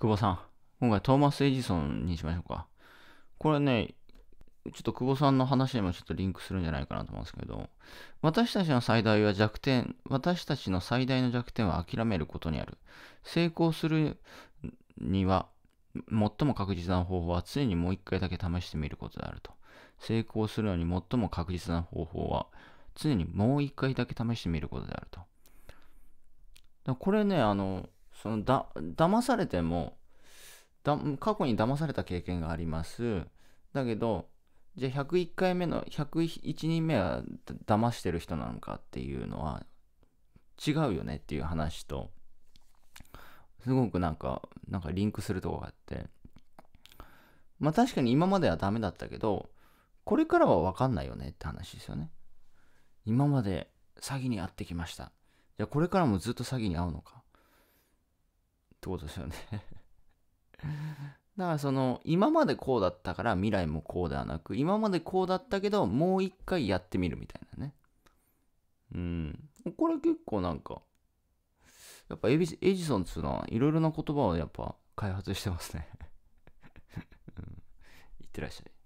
久保さん。今回トーマス・エジソンにしましょうか。これね、ちょっと久保さんの話にもちょっとリンクするんじゃないかなと思うんですけど、私たちの最大は弱点、私たちの最大の弱点は諦めることにある。成功するには、最も確実な方法は常にもう一回だけ試してみることであると。成功するのに最も確実な方法は、常にもう一回だけ試してみることであると。これね、あの、そのだ騙されてもだ過去に騙された経験がありますだけどじゃあ101回目の101人目は騙してる人なのかっていうのは違うよねっていう話とすごくなんかなんかリンクするとこがあってまあ確かに今まではダメだったけどこれからは分かんないよねって話ですよね今まで詐欺に会ってきましたじゃあこれからもずっと詐欺に会うのかってことですよね だからその今までこうだったから未来もこうではなく今までこうだったけどもう一回やってみるみたいなねうんこれ結構なんかやっぱエジエジソンっつうのはいろいろな言葉をやっぱ開発してますね うん、いってらっしゃい